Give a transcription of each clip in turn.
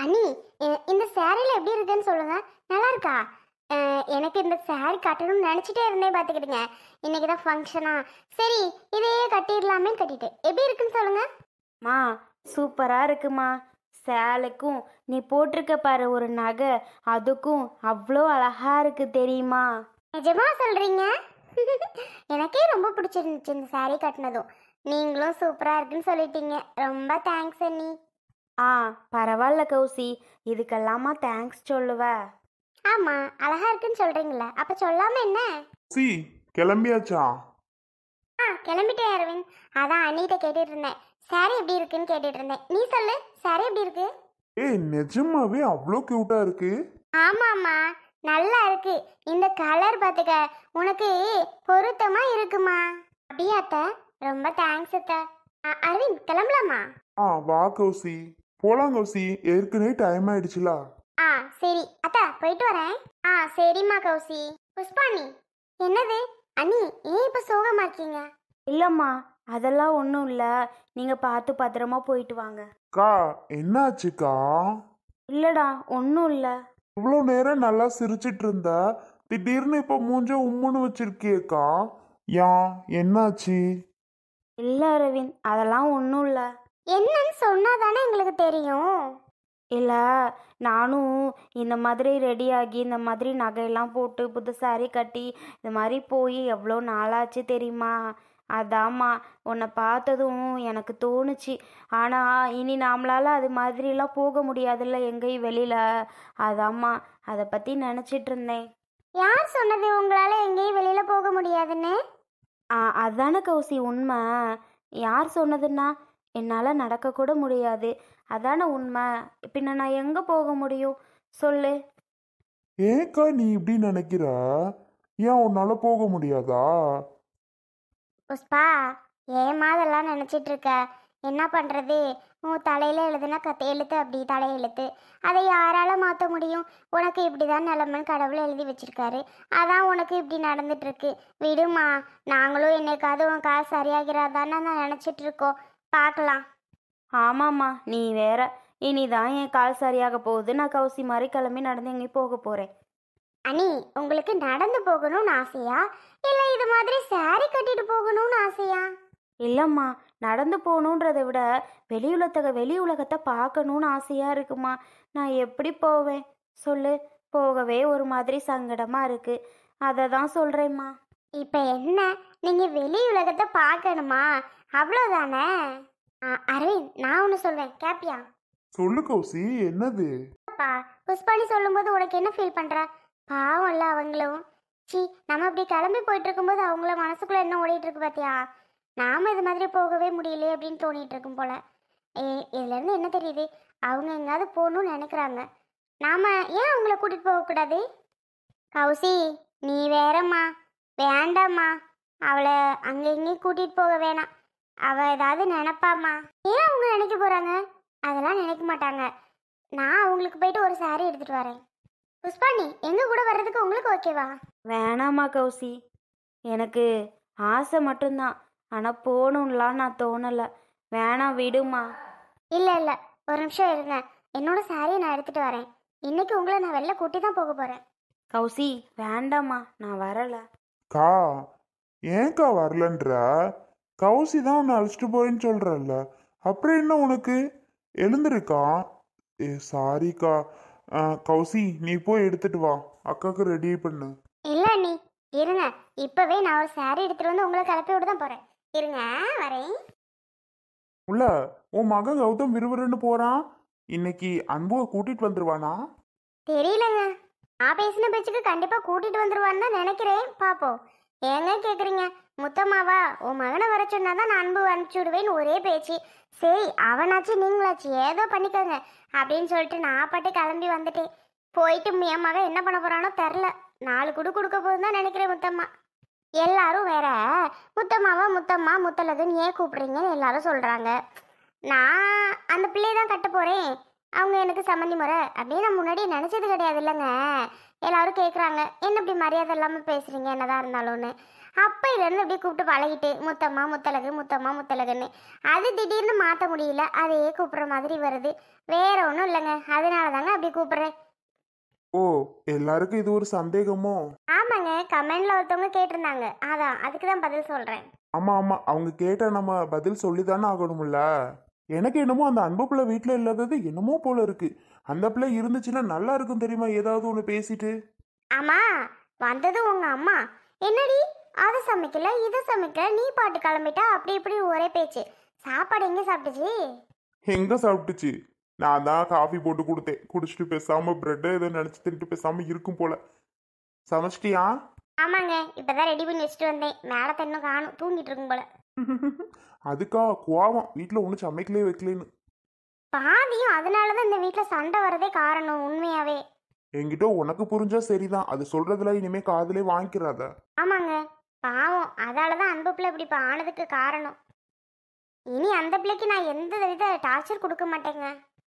அண்ணி இந்த சேரீல எப்படி இருக்குன்னு சொல்லுங்க நல்லா இருக்கா எனக்கு இந்த சாரி கட்டணும்னு நினச்சிட்டே இருந்தேன் பார்த்துக்கிட்டுங்க இன்னைக்கு தான் ஃபங்க்ஷனா சரி இதையே கட்டிடலாமே கட்டிட்டு எப்படி இருக்குன்னு சொல்லுங்க மா சூப்பராக இருக்குமா சேலைக்கும் நீ போட்டிருக்க பாரு ஒரு நகை அதுக்கும் அவ்வளோ அழகா இருக்கு தெரியுமா நிஜமா சொல்றீங்க எனக்கே ரொம்ப பிடிச்சிருந்துச்சு இந்த சாரி கட்டினதும் நீங்களும் சூப்பராக இருக்குன்னு சொல்லிட்டீங்க ரொம்ப தேங்க்ஸ் அண்ணி ஆ பரவாயில்ல கௌசி இதுக்கெல்லாமா தேங்க்ஸ் சொல்லுவ ஆமா அழகா இருக்குன்னு சொல்றீங்களே அப்ப சொல்லாம என்ன சி கிளம்பியாச்சா ஆ கிளம்பிட்டேன் அரவிந்த் அதான் அனிதை கேட்டுட்டு இருந்தேன் சாரி எப்படி இருக்குன்னு கேட்டுட்டு இருந்தேன் நீ சொல்லு சாரி எப்படி இருக்கு ஏய் நிஜமாவே அவ்வளோ கியூட்டா இருக்கு ஆமாம்மா நல்லா இருக்கு இந்த கலர் பார்த்துக்க உனக்கு பொருத்தமா இருக்குமா அப்படியா அத்தை ரொம்ப தேங்க்ஸ் அத்தை அ- அரவிந்த் கிளம்பலாமா ஆ வா கௌசி போலாம் கௌசி ஏற்கனவே டைம் ஆயிடுச்சுல ஆ சரி அத்தா போயிட்டு வரேன் ஆ சரிம்மா கௌசி புஷ்பாணி என்னது அண்ணி ஏன் இப்ப சோகமா இருக்கீங்க இல்லம்மா அதெல்லாம் ஒன்றும் இல்லை நீங்கள் பார்த்து பத்திரமா போயிட்டு வாங்க என்னாச்சு என்னாச்சுக்கா இல்லடா ஒன்றும் இல்லை இவ்வளோ நேரம் நல்லா சிரிச்சிட்டு இருந்த திடீர்னு இப்போ மூஞ்ச உம்முன்னு வச்சிருக்கியேக்கா யா என்னாச்சு இல்லை அரவிந்த் அதெல்லாம் ஒன்றும் இல்லை என்னன்னு சொன்னால் தானே எங்களுக்கு தெரியும் இல்லை நானும் இந்த மாதிரி ரெடி ஆகி இந்த மாதிரி நகையெல்லாம் போட்டு புது சாரி கட்டி இந்த மாதிரி போய் எவ்வளோ நாளாச்சு தெரியுமா அதாம்மா உன்னை பார்த்ததும் எனக்கு தோணுச்சு ஆனால் இனி நாமளால் அது மாதிரிலாம் போக முடியாதுல்ல எங்கேயும் வெளியில் அதாம்மா அதை பற்றி நினச்சிட்டு இருந்தேன் யார் சொன்னது உங்களால் எங்கேயும் வெளியில் போக முடியாதுன்னு ஆ கௌசி உண்மை யார் சொன்னதுன்னா என்னால் நடக்கக்கூட முடியாது அதான உண்மை பின்ன நான் எங்கே போக முடியும் சொல்லு ஏக்கா நீ இப்படி நினைக்கிற ஏன் உன்னால போக முடியாதா புஷ்பா ஏமா அதெல்லாம் நினச்சிட்டு இருக்க என்ன பண்ணுறது உன் தலையில் எழுதுனா கத்தை எழுத்து அப்படி தலை எழுத்து அதை யாரால் மாற்ற முடியும் உனக்கு இப்படி தான் நிலமன்னு கடவுள் எழுதி வச்சிருக்காரு அதான் உனக்கு இப்படி இருக்கு விடுமா நாங்களும் என்னைக்காவது உன் காசு சரியாகிறாதான்னு நான் நினச்சிட்டு இருக்கோம் பார்க்கலாம் ஆமாம்மா நீ வேற இனிதான் என் கால் சரியாக போகுது நான் கவுசி மாதிரி கிளம்பி நடந்து எங்கேயும் போக போகிறேன் அனி உங்களுக்கு நடந்து போகணும்னு ஆசையா இல்லை இது மாதிரி சாரி கட்டிட்டு போகணும்னு ஆசையா இல்லைம்மா நடந்து போகணுன்றதை விட வெளி உலகத்தை வெளி உலகத்தை பார்க்கணும்னு ஆசையாக இருக்குமா நான் எப்படி போவேன் சொல்லு போகவே ஒரு மாதிரி சங்கடமாக இருக்குது அதை தான் சொல்கிறேம்மா இப்போ என்ன நீங்கள் வெளி உலகத்தை பார்க்கணுமா அவ்வளோதானே அரவிந்த் நான் ஒன்று சொல்றேன் கேப்பியா சொல்லு கௌசி என்னது அப்பா புஷ்பாலி சொல்லும்போது உனக்கு என்ன ஃபீல் பண்ற பாவம் இல்ல அவங்களும் சி நம்ம இப்படி கிளம்பி போயிட்டு இருக்கும்போது அவங்கள மனசுக்குள்ள என்ன ஓடிட்டு இருக்கு பாத்தியா நாம இது மாதிரி போகவே முடியலையே அப்படின்னு தோணிட்டு இருக்கும் போல ஏ இதுல இருந்து என்ன தெரியுது அவங்க எங்காவது போகணும்னு நினைக்கிறாங்க நாம ஏன் அவங்கள கூட்டிட்டு போகக்கூடாது கௌசி நீ வேறம்மா வேண்டாம்மா அவளை அங்கே இங்கேயும் கூட்டிகிட்டு போக வேணாம் அவ ஏதாவது நினைப்பாமா ஏன் அவங்க நினைக்க போறாங்க அதெல்லாம் நினைக்க மாட்டாங்க நான் அவங்களுக்கு போயிட்டு ஒரு சாரி எடுத்துட்டு வரேன் புஷ்பாணி எங்க கூட வர்றதுக்கு உங்களுக்கு ஓகேவா வேணாமா கௌசி எனக்கு ஆசை மட்டும்தான் ஆனால் போகணும்லாம் நான் தோணலை வேணாம் விடுமா இல்லை இல்லை ஒரு நிமிஷம் இருங்க என்னோட சாரியை நான் எடுத்துட்டு வரேன் இன்னைக்கு உங்களை நான் வெளில கூட்டி தான் போக போகிறேன் கௌசி வேண்டாமா நான் வரலை கா கா வரலன்ற கௌசி தான் உன்னை அழைச்சிட்டு போறேன்னு சொல்கிறல்ல அப்புறம் என்ன உனக்கு எழுந்திருக்கா ஏ சாரிக்கா கௌசி நீ போய் எடுத்துட்டு வா அக்காவுக்கு ரெடி பண்ணு இல்ல நீ இருங்க இப்பவே நான் ஒரு சாரி எடுத்துட்டு வந்து உங்களை கிளப்பி விட தான் போறேன் இருங்க வரேன் உள்ள உன் மகன் கௌதம் விறுவிறுன்னு போறான் இன்னைக்கு அன்புவை கூட்டிட்டு வந்துருவானா தெரியலங்க நான் பேசின பேச்சுக்கு கண்டிப்பா கூட்டிட்டு வந்துருவான்னு தான் நினைக்கிறேன் பாப்போம் ஏங்க கேக்குறீங்க முத்தம்மாவா உன் மகனை வர தான் நான் அன்பு அனுப்பிச்சி விடுவேன் ஒரே பேச்சு சரி அவனாச்சு நீங்களாச்சு ஏதோ பண்ணிக்கோங்க அப்படின்னு சொல்லிட்டு நான் பாட்டு கிளம்பி வந்துட்டேன் போயிட்டு என் மகன் என்ன பண்ண போறானோ தெரில நாலு குடு கொடுக்க போதுன்னு தான் நினைக்கிறேன் முத்தம்மா எல்லாரும் வேற முத்தம்மாவா முத்தம்மா முத்தலதுன்னு ஏன் கூப்பிடுறீங்கன்னு எல்லாரும் சொல்கிறாங்க நான் அந்த பிள்ளையை தான் கட்ட போகிறேன் அவங்க எனக்கு சம்மந்தி முறை அப்படின்னு நான் முன்னாடி நினச்சது கிடையாது இல்லைங்க எல்லாரும் கேட்குறாங்க என்ன இப்படி மரியாதை இல்லாமல் பேசுகிறீங்க என்னதான் இருந்தாலும்னு அப்போ இல்லைன்னு அப்படியே கூப்பிட்டு பழகிட்டு முத்தம்மா முத்தலகு முத்தம்மா முத்தலகுன்னு அது திடீர்னு மாற்ற முடியல அதையே கூப்பிட்ற மாதிரி வருது வேற ஒன்றும் இல்லைங்க அதனால தாங்க அப்படி கூப்பிட்றேன் ஓ எல்லாருக்கும் இது ஒரு சந்தேகமோ ஆமாங்க கமெண்ட்ல ஒருத்தவங்க கேட்டிருந்தாங்க அதான் அதுக்கு தான் பதில் சொல்கிறேன் ஆமா ஆமா அவங்க கேட்ட நம்ம பதில் சொல்லி தானே ஆகணும்ல எனக்கு என்னமோ அந்த அன்பு பிள்ளை வீட்டில் இல்லாதது என்னமோ போல இருக்கு அந்த பிள்ளை இருந்துச்சுன்னா நல்லா இருக்கும் தெரியுமா ஏதாவது ஒன்று பேசிட்டு ஆமா வந்தது உங்க அம்மா என்னடி அது சமைக்கல இது சமைக்கல நீ பாட்டு கிளம்பிட்டா அப்படி இப்படி ஒரே பேச்சு சாப்பாடு எங்க சாப்பிட்டுச்சு எங்க சாப்பிட்டுச்சு நான் தான் காஃபி போட்டு கொடுத்தேன் குடிச்சிட்டு பேசாம பிரெட் ஏதோ நினைச்சு தின்ட்டு பேசாம இருக்கும் போல சமைச்சிட்டியா ஆமாங்க இப்பதான் ரெடி பண்ணி வச்சுட்டு வந்தேன் மேடத்தை இன்னும் காணும் தூங்கிட்டு இருக்கும் போல அதுக்கா கோவம் வீட்டில் ஒன்றும் சமைக்கலே வைக்கலன்னு பாதியும் அதனால தான் இந்த வீட்டில் சண்டை வரதே காரணம் உண்மையாவே என்கிட்ட உனக்கு புரிஞ்சா சரிதான் அது சொல்றதுல இனிமே காதலே வாங்கிக்கிறாத ஆமாங்க பாவம் அதால தான் அந்த பிள்ளை இப்படி ஆனதுக்கு காரணம் இனி அந்த பிள்ளைக்கு நான் எந்த வித டார்ச்சர் கொடுக்க மாட்டேங்க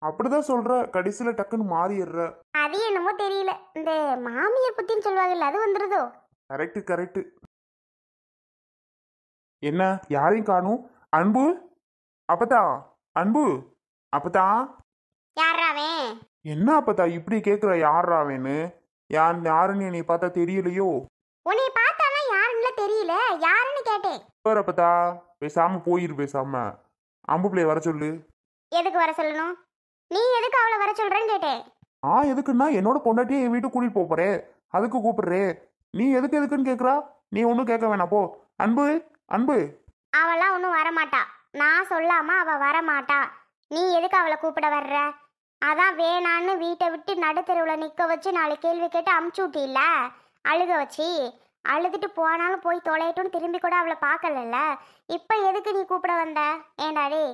அப்படிதான் சொல்ற கடைசியில டக்குன்னு மாறிடுற அது என்னமோ தெரியல இந்த மாமியார் புத்தின்னு சொல்லுவாங்கல்ல அது வந்துருதோ கரெக்ட் கரெக்ட் என்ன யாரையும் காணும் அன்பு அப்பதா அன்பு அப்பதா யாராவே என்ன அப்பதா இப்படி கேக்குற யாராவேன்னு யார் யாருன்னு நீ பார்த்தா தெரியலையோ உன்னை பார்த்தானா யாருன்னு தெரியல யாருன்னு கேட்டேன் வேற அப்பதா பேசாம போயிரு பேசாம அம்பு பிள்ளைய வர சொல்லு எதுக்கு வர சொல்லணும் நீ எதுக்கு அவளை வர சொல்றேன்னு கேட்டேன் ஆ எதுக்குன்னா என்னோட பொண்டாட்டியே என் வீட்டுக்கு கூட்டிட்டு போப் போறே அதுக்கு கூப்பிடுறே நீ எதுக்கு எதுக்குன்னு கேக்குறா நீ ஒன்றும் கேட்க வேணாம் போ அன்பு அன்பு அவளாம் ஒன்றும் வரமாட்டா நான் சொல்லாம அவ வரமாட்டா நீ எதுக்கு அவளை கூப்பிட வர்ற அதான் வேணான்னு வீட்டை விட்டு நடுத்தருவில் நிற்க வச்சு நாலு கேள்வி கேட்டு அமுச்சு விட்டில அழுக வச்சு அழுதுட்டு போனாலும் போய் தொலையட்டும்னு திரும்பி கூட அவளை பார்க்கலல்ல இப்போ எதுக்கு நீ கூப்பிட வந்த ஏண்டாடே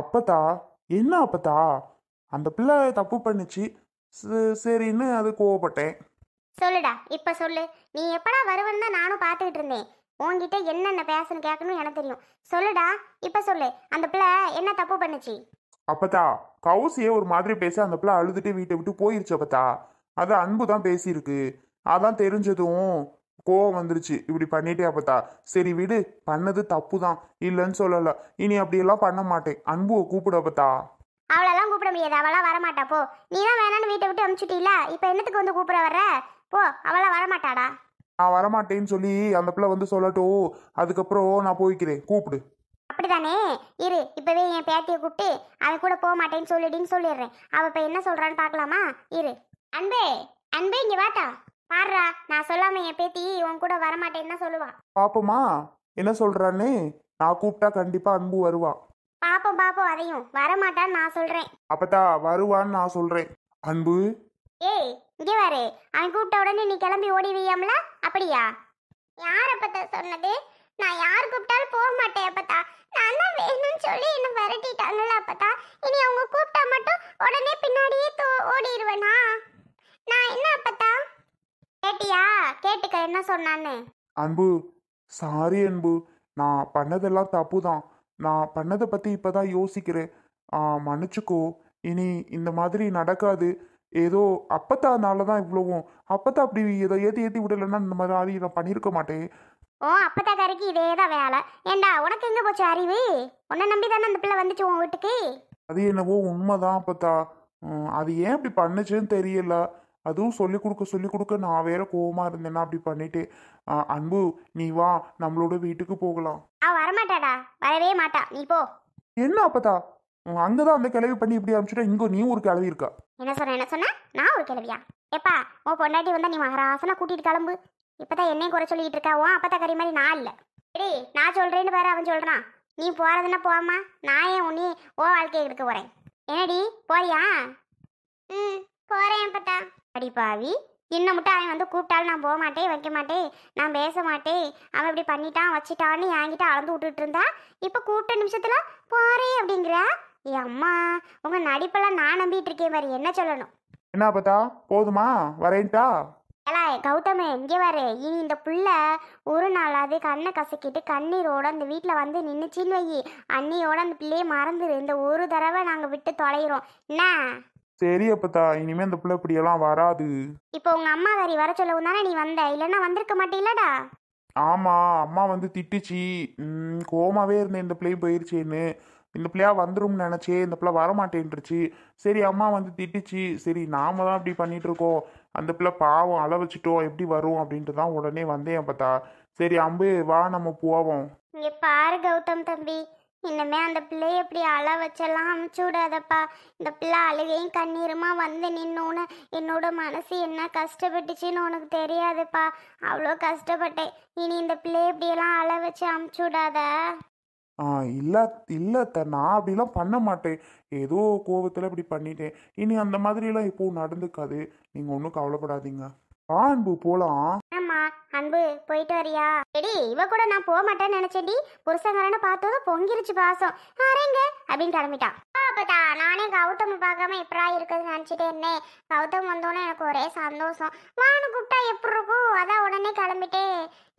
அப்பத்தா என்ன அப்பத்தா அந்த பிள்ளை தப்பு பண்ணுச்சு சரின்னு அது கோவப்பட்டேன் சொல்லுடா இப்போ சொல்லு நீ எப்படா வருவன்னு தான் நானும் பார்த்துக்கிட்டு இருந்தேன் உன்கிட்ட என்னென்ன பேசணும் கேட்கணும் எனக்கு தெரியும் சொல்லுடா இப்ப சொல்லு அந்த பிள்ளை என்ன தப்பு பண்ணுச்சு அப்பத்தா கவுசியே ஒரு மாதிரி பேசி அந்த பிள்ளை அழுதுட்டு வீட்டை விட்டு போயிருச்சு அப்பத்தா அது அன்பு தான் பேசியிருக்கு அதான் தெரிஞ்சதும் கோவம் வந்துருச்சு இப்படி பண்ணிட்டே அப்பத்தா சரி விடு பண்ணது தப்பு தான் இல்லைன்னு சொல்லல இனி அப்படியெல்லாம் பண்ண மாட்டேன் அன்புவை கூப்பிடு அப்பத்தா அவளெல்லாம் கூப்பிட முடியாது அவளா வரமாட்டா போ நீ தான் வேணான்னு வீட்டை விட்டு அமுச்சுட்டீல இப்போ என்னத்துக்கு வந்து கூப்பிட வர்ற போ அவளாம் வரமாட்டாடா நான் வரமாட்டேன்னு சொல்லி அந்த பிள்ளை வந்து சொல்லட்டும் அதுக்கப்புறம் நான் போய்க்கிறேன் கூப்பிடு அப்படிதானே இரு இப்பவே என் பேத்தியை கூப்பிட்டு அவன் கூட போக மாட்டேன்னு சொல்லிடுன்னு சொல்லிடுறேன் அவ இப்ப என்ன சொல்றான்னு பாக்கலாமா இரு அன்பே அன்பே இங்க வாட்டா பாடுறா நான் சொல்லாம என் பேத்தி உன் கூட வரமாட்டேன்னு தான் சொல்லுவா பாப்போமா என்ன சொல்றான்னு நான் கூப்பிட்டா கண்டிப்பா அன்பு வருவான் பாப்போம் பாப்போம் அதையும் வரமாட்டான்னு நான் சொல்றேன் அப்பதான் வருவான்னு நான் சொல்றேன் அன்பு ஏய் இங்கே வாரு அவன் கூப்பிட்ட உடனே நீ கிளம்பி ஓடிவியாம்ல அப்படியா யார் அப்பத்தா சொன்னது நான் யார் கூப்பிட்டாலும் போக மாட்டேன் அப்பத்தா நான் தான் வேணும்னு சொல்லி என்ன விரட்டிட்டாங்கல்ல அப்பத்தா இனி அவங்க கூப்பிட்டா மட்டும் உடனே பின்னாடியே தோ ஓடிடுவேனா நான் என்ன அப்பத்தா கேட்டியா கேட்டுக்க என்ன சொன்னான்னு அன்பு சாரி அன்பு நான் பண்ணதெல்லாம் தப்பு தான் நான் பண்ணதை பற்றி இப்போ தான் யோசிக்கிறேன் மன்னிச்சுக்கோ இனி இந்த மாதிரி நடக்காது ஏதோ அப்பத்தானால தான் இவ்வளவும் அப்பத்தா அப்படி ஏதோ ஏற்றி ஏற்றி விடலைன்னா இந்த மாதிரி ஆதி நான் பண்ணியிருக்க மாட்டேன் ஓ அப்பத்தாக்காரிக்கு இதே தான் வேலை ஏண்டா உனக்கு எங்கே போச்சு அறிவு உன்ன நம்பி தானே அந்த பிள்ளை வந்துச்சு உன் வீட்டுக்கு அது என்னவோ உண்மைதான் அப்பத்தா அது ஏன் அப்படி பண்ணுச்சுன்னு தெரியல அதுவும் சொல்லிக் கொடுக்க சொல்லிக் கொடுக்க நான் வேற கோவமா இருந்தேன்னா அப்படி பண்ணிட்டு அன்பு நீ வா நம்மளோட வீட்டுக்கு போகலாம் வரமாட்டாடா வரவே மாட்டா நீ போ என்ன அப்பதா அங்கே தான் அந்த கிளவி பண்ணி இப்படி அனுப்பிச்சுட்டா இங்கே நீ ஒரு கிளவி இருக்கா என்ன சொன்ன என்ன சொன்ன நான் ஒரு கிளவியா எப்பா உன் பொண்டாட்டி வந்து நீ மகராசனா கூட்டிட்டு கிளம்பு இப்பதான் என்னையும் குறை சொல்லிட்டு இருக்கா உன் அப்பதான் கறி மாதிரி நான் இல்லை டேய் நான் சொல்றேன்னு பாரு அவன் சொல்றான் நீ போறதுன்னா போமா நான் ஏன் உன்னி ஓ வாழ்க்கையை இருக்க போறேன் என்னடி போறியா ம் போறேன் பட்டா அடி பாவி இன்னும் மட்டும் அவன் வந்து கூப்பிட்டாலும் நான் போக மாட்டேன் வைக்க மாட்டேன் நான் பேச மாட்டேன் அவன் இப்படி பண்ணிட்டான் வச்சிட்டான்னு என்கிட்ட அளந்து விட்டுட்டு இருந்தா இப்போ கூப்பிட்ட நிமிஷத்துல போறேன் அப்படிங்கிற ஏ அம்மா உங்க நடிப்பெல்லாம் நான் நம்பிட்டு இருக்கேன் பாரு என்ன சொல்லணும் என்ன பார்த்தா போதுமா வரேன்ட்டா ஏலா கௌதம இங்கே வர இனி இந்த புள்ள ஒரு நாளாவது கண்ணை கசக்கிட்டு கண்ணீரோட அந்த வீட்டில் வந்து நின்றுச்சின்னு வையி அண்ணியோட அந்த பிள்ளையே மறந்துரு இந்த ஒரு தடவை நாங்கள் விட்டு தொலைகிறோம் என்ன சரி அப்பத்தா இனிமே அந்த பிள்ளை இப்படியெல்லாம் வராது இப்போ உங்கள் அம்மா வரி வர சொல்லவும் தானே நீ வந்த இல்லைன்னா வந்திருக்க மாட்டீங்களடா ஆமா அம்மா வந்து திட்டுச்சு ம், கோமாவே இருந்தேன் இந்த பிள்ளை போயிருச்சேன்னு இந்த பிள்ளையா வந்துரும்னு நினச்சே இந்த பிள்ளை வரமாட்டேன்ருச்சு சரி அம்மா வந்து திட்டுச்சு சரி நாம தான் அப்படி பண்ணிட்டு இருக்கோம் அந்த பிள்ளை பாவம் அள வச்சுட்டோம் எப்படி வரும் அப்படின்ட்டு தான் உடனே வந்தேன் பார்த்தா சரி அம்பு வா நம்ம போவோம் இங்கே பாரு கௌதம் தம்பி இனிமே அந்த பிள்ளைய இப்படி அழ வச்செல்லாம் அமுச்சு விடாதப்பா இந்த பிள்ளை அழுகையும் கண்ணீருமா வந்து நின்னோன்னு என்னோட மனசு என்ன கஷ்டப்பட்டுச்சுன்னு உனக்கு தெரியாதுப்பா அவ்வளோ கஷ்டப்பட்டேன் இனி இந்த பிள்ளைய இப்படியெல்லாம் அழ வச்சு அமுச்சு விடாத இல்லை இல்லை த நான் அப்படிலாம் பண்ண மாட்டேன் ஏதோ கோபத்தில் இப்படி பண்ணிட்டேன் இனி அந்த மாதிரிலாம் இப்போ நடந்துக்காது நீங்க ஒன்றும் கவலைப்படாதீங்க ஆ அன்பு போகலாம் ஆமா அன்பு போயிட்டு வரியா எடி இவ கூட நான் போக மாட்டேன்னு நினைச்சேன்டி புருஷங்காரன பார்த்ததும் பொங்கிருச்சு பாசம் அரேங்க அப்படின்னு கிளம்பிட்டான் அப்பதா நானே கௌதம் பார்க்காம எப்படா இருக்குதுன்னு நினச்சிட்டே இருந்தேன் கௌதம் வந்தோன்னே எனக்கு ஒரே சந்தோஷம் வான்னு கூப்பிட்டா எப்படி இருக்கும் அதான் உடனே கிளம்பிட்டே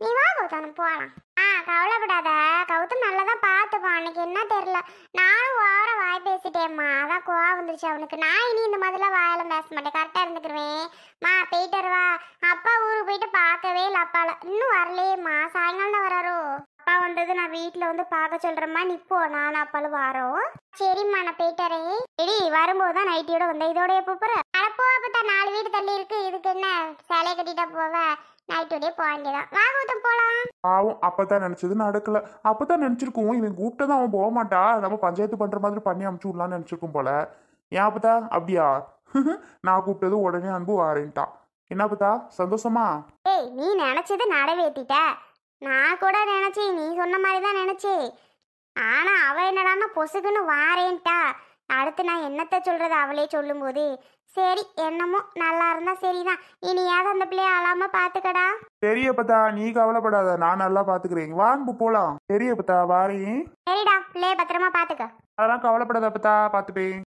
நீ வா கௌதம் போகலாம் ஆ கவலைப்படாத கௌதம் நல்லா பார்த்துப்பா பார்த்துப்பான் அன்னைக்கு என்ன தெரில நானும் ஓர வாய் பேசிட்டேம்மா அதான் கோவா வந்துருச்சு அவனுக்கு நான் இனி இந்த மாதிரிலாம் வாயெல்லாம் பேச மாட்டேன் கரெக்டாக இருந்துக்கிருவேன் மா போயிட்டு வருவா அப்பா ஊருக்கு போயிட்டு பார்க்கவே இல்லை அப்பால இன்னும் வரலையேம்மா சாயங்காலம் தான் வராரோ அப்பா வந்தது நான் வீட்டில் வந்து பார்க்க சொல்கிறேம்மா நிப்போ நானும் அப்பாலும் வரோம் சரிம்மா நான் போயிட்டு எடி வரும்போது தான் நைட்டியோட வந்தேன் இதோடய போகிற அடப்போ அப்போ நாலு வீடு தள்ளி இருக்கு இதுக்கு என்ன சேலையை கட்டிட்டா போவேன் நைட் டூடே போக வேண்டியதான் வா கௌதம் போலாம் பாவம் அப்பதான் நினைச்சது நடக்கல அப்பதான் நினைச்சிருக்கோம் இவன் கூப்பிட்டதான் அவன் போக மாட்டா நம்ம பஞ்சாயத்து பண்ற மாதிரி பண்ணி அமுச்சு விடலாம்னு நினைச்சிருக்கோம் போல ஏன் அப்பதா அப்படியா நான் கூப்பிட்டது உடனே அன்பு வாரேன்ட்டா என்ன பார்த்தா சந்தோஷமா ஏய் நீ நினைச்சது நடவேத்திட்ட நான் கூட நினைச்சேன் நீ சொன்ன மாதிரி தான் நினைச்சேன் ஆனா அவ என்னடான்னா பொசுக்குன்னு வாரேன்ட்டா அடுத்து நான் என்னத்தை சொல்கிறது அவளே சொல்லும்போது சரி என்னமோ நல்லா இருந்தா சரிதான் இனியாவது அந்த பிள்ளைய அழாம பாத்துக்கடா பெரிய பத்தா நீ கவலைப்படாத நான் நல்லா பாத்துக்கிறேன் வாங்க போலாம் பெரிய பத்தா வாரி சரிடா பிள்ளைய பத்திரமா பாத்துக்க அதெல்லாம் கவலைப்படாத பத்தா பாத்துப்பேன்